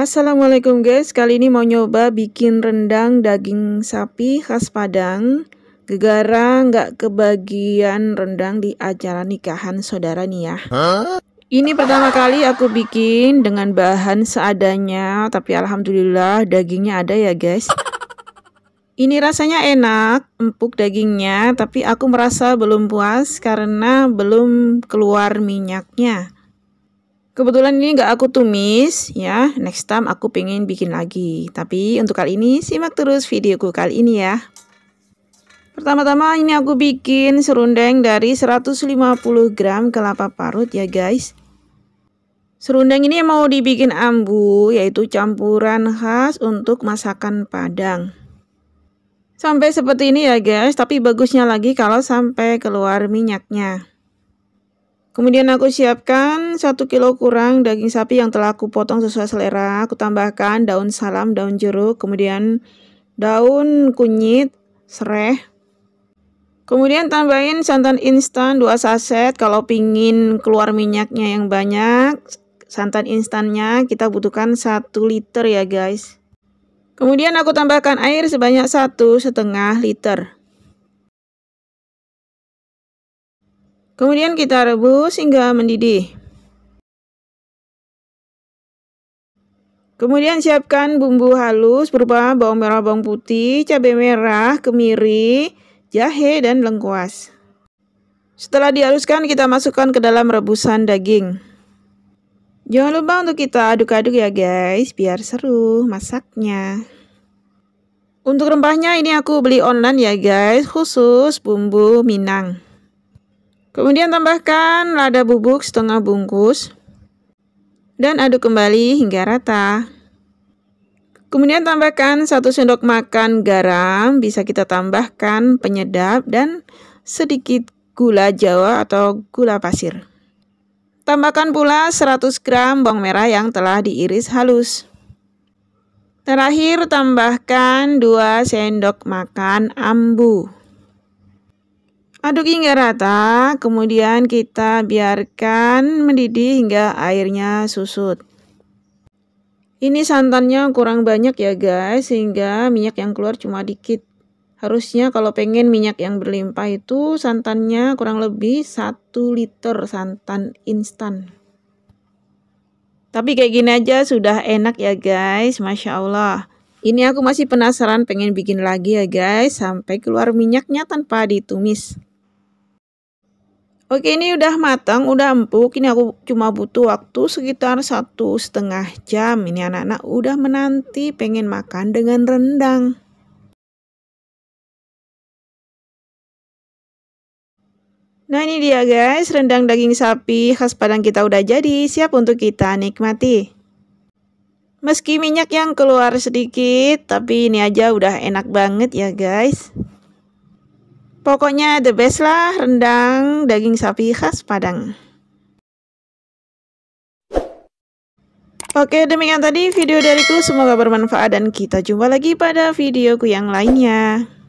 Assalamualaikum guys, kali ini mau nyoba bikin rendang daging sapi khas Padang Gegara nggak kebagian rendang di acara nikahan saudara nih ya huh? Ini pertama kali aku bikin dengan bahan seadanya Tapi alhamdulillah dagingnya ada ya guys Ini rasanya enak, empuk dagingnya Tapi aku merasa belum puas karena belum keluar minyaknya Kebetulan ini nggak aku tumis ya. Next time aku pengen bikin lagi. Tapi untuk kali ini simak terus videoku kali ini ya. Pertama-tama ini aku bikin serundeng dari 150 gram kelapa parut ya guys. Serundeng ini mau dibikin ambu yaitu campuran khas untuk masakan Padang. Sampai seperti ini ya guys, tapi bagusnya lagi kalau sampai keluar minyaknya. Kemudian aku siapkan 1 kilo kurang daging sapi yang telah aku potong sesuai selera. Aku tambahkan daun salam, daun jeruk, kemudian daun kunyit, sereh. Kemudian tambahin santan instan 2 saset kalau pingin keluar minyaknya yang banyak. Santan instannya kita butuhkan 1 liter ya guys. Kemudian aku tambahkan air sebanyak satu setengah liter. Kemudian kita rebus hingga mendidih. Kemudian siapkan bumbu halus berupa bawang merah, bawang putih, cabai merah, kemiri, jahe, dan lengkuas. Setelah dihaluskan, kita masukkan ke dalam rebusan daging. Jangan lupa untuk kita aduk-aduk ya guys, biar seru masaknya. Untuk rempahnya ini aku beli online ya guys, khusus bumbu Minang. Kemudian tambahkan lada bubuk setengah bungkus dan aduk kembali hingga rata. Kemudian tambahkan 1 sendok makan garam, bisa kita tambahkan penyedap dan sedikit gula jawa atau gula pasir. Tambahkan pula 100 gram bawang merah yang telah diiris halus. Terakhir tambahkan 2 sendok makan ambu. Aduk hingga rata, kemudian kita biarkan mendidih hingga airnya susut. Ini santannya kurang banyak ya guys, sehingga minyak yang keluar cuma dikit. Harusnya kalau pengen minyak yang berlimpah itu santannya kurang lebih 1 liter santan instan. Tapi kayak gini aja sudah enak ya guys, Masya Allah. Ini aku masih penasaran pengen bikin lagi ya guys, sampai keluar minyaknya tanpa ditumis. Oke ini udah matang, udah empuk. Ini aku cuma butuh waktu sekitar satu setengah jam. Ini anak-anak udah menanti pengen makan dengan rendang. Nah ini dia guys, rendang daging sapi khas Padang kita udah jadi, siap untuk kita nikmati. Meski minyak yang keluar sedikit, tapi ini aja udah enak banget ya guys. Pokoknya the best lah rendang daging sapi khas Padang. Oke, demikian tadi video dariku. Semoga bermanfaat dan kita jumpa lagi pada videoku yang lainnya.